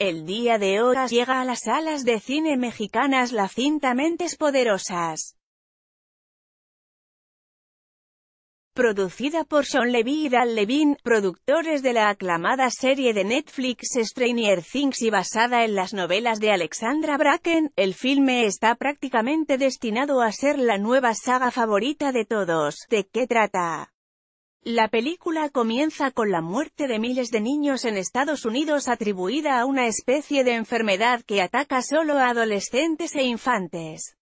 El día de hoy llega a las salas de cine mexicanas la cinta Mentes Poderosas. Producida por Sean Levy y Dal Levine, productores de la aclamada serie de Netflix Stranger Things y basada en las novelas de Alexandra Bracken, el filme está prácticamente destinado a ser la nueva saga favorita de todos. ¿De qué trata? La película comienza con la muerte de miles de niños en Estados Unidos atribuida a una especie de enfermedad que ataca solo a adolescentes e infantes.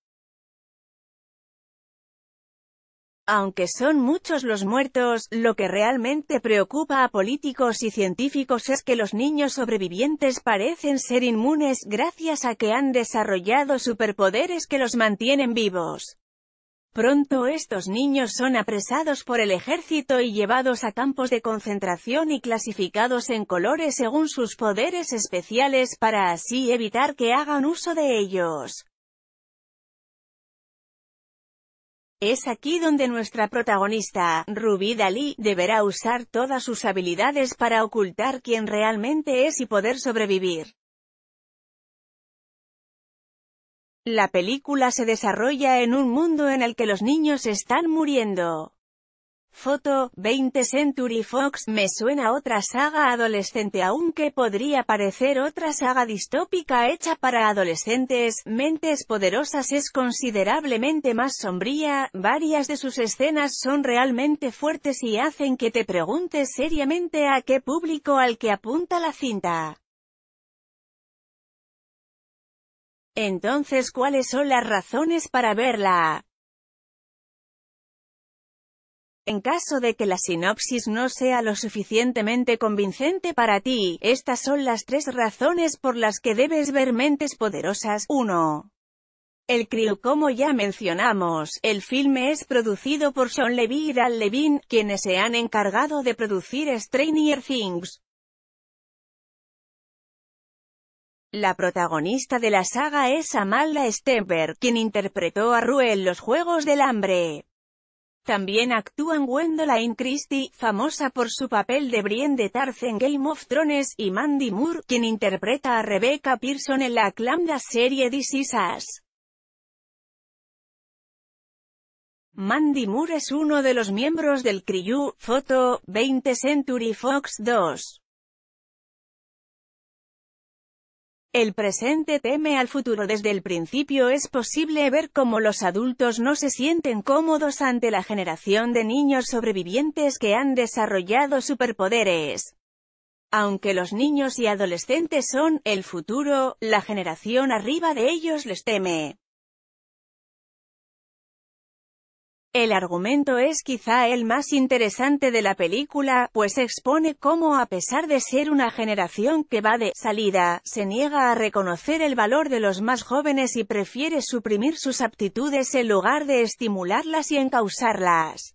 Aunque son muchos los muertos, lo que realmente preocupa a políticos y científicos es que los niños sobrevivientes parecen ser inmunes gracias a que han desarrollado superpoderes que los mantienen vivos. Pronto estos niños son apresados por el ejército y llevados a campos de concentración y clasificados en colores según sus poderes especiales para así evitar que hagan uso de ellos. Es aquí donde nuestra protagonista, Ruby Dalí, deberá usar todas sus habilidades para ocultar quién realmente es y poder sobrevivir. La película se desarrolla en un mundo en el que los niños están muriendo. Foto, 20 Century Fox, me suena otra saga adolescente aunque podría parecer otra saga distópica hecha para adolescentes, mentes poderosas es considerablemente más sombría, varias de sus escenas son realmente fuertes y hacen que te preguntes seriamente a qué público al que apunta la cinta. Entonces, ¿cuáles son las razones para verla? En caso de que la sinopsis no sea lo suficientemente convincente para ti, estas son las tres razones por las que debes ver Mentes Poderosas. 1. El Crew Como ya mencionamos, el filme es producido por Sean Levy y Dan Levine, quienes se han encargado de producir Stranger Things. La protagonista de la saga es Amalda Stemper, quien interpretó a Rue en Los Juegos del Hambre. También actúan y Christie, famosa por su papel de Brienne de Tarth en Game of Thrones, y Mandy Moore, quien interpreta a Rebecca Pearson en la aclamada serie This Is Us. Mandy Moore es uno de los miembros del Crew, foto, 20 Century Fox 2. El presente teme al futuro desde el principio es posible ver cómo los adultos no se sienten cómodos ante la generación de niños sobrevivientes que han desarrollado superpoderes. Aunque los niños y adolescentes son el futuro, la generación arriba de ellos les teme. El argumento es quizá el más interesante de la película, pues expone cómo a pesar de ser una generación que va de salida, se niega a reconocer el valor de los más jóvenes y prefiere suprimir sus aptitudes en lugar de estimularlas y encausarlas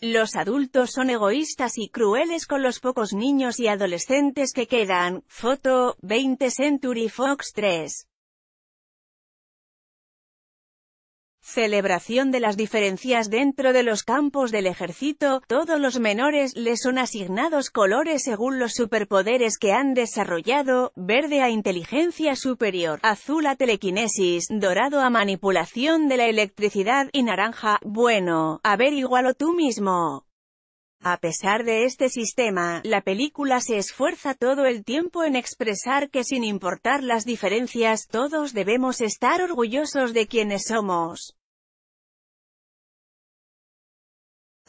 Los adultos son egoístas y crueles con los pocos niños y adolescentes que quedan. Foto, 20 Century Fox 3. Celebración de las diferencias dentro de los campos del ejército, todos los menores les son asignados colores según los superpoderes que han desarrollado, verde a inteligencia superior, azul a telequinesis, dorado a manipulación de la electricidad y naranja, bueno, a ver o tú mismo. A pesar de este sistema, la película se esfuerza todo el tiempo en expresar que sin importar las diferencias, todos debemos estar orgullosos de quienes somos.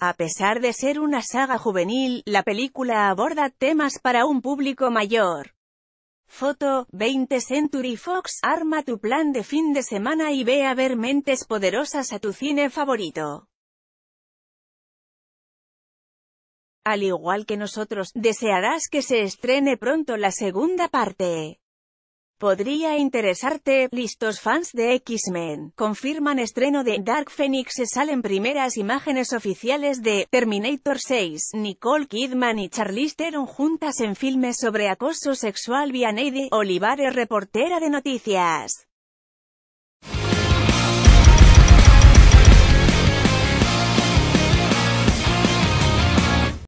A pesar de ser una saga juvenil, la película aborda temas para un público mayor. Foto, 20 Century Fox, arma tu plan de fin de semana y ve a ver mentes poderosas a tu cine favorito. Al igual que nosotros, desearás que se estrene pronto la segunda parte. Podría interesarte, listos fans de X-Men, confirman estreno de Dark Phoenix se salen primeras imágenes oficiales de Terminator 6, Nicole Kidman y Charlize Theron juntas en filmes sobre acoso sexual via de Olivares reportera de noticias.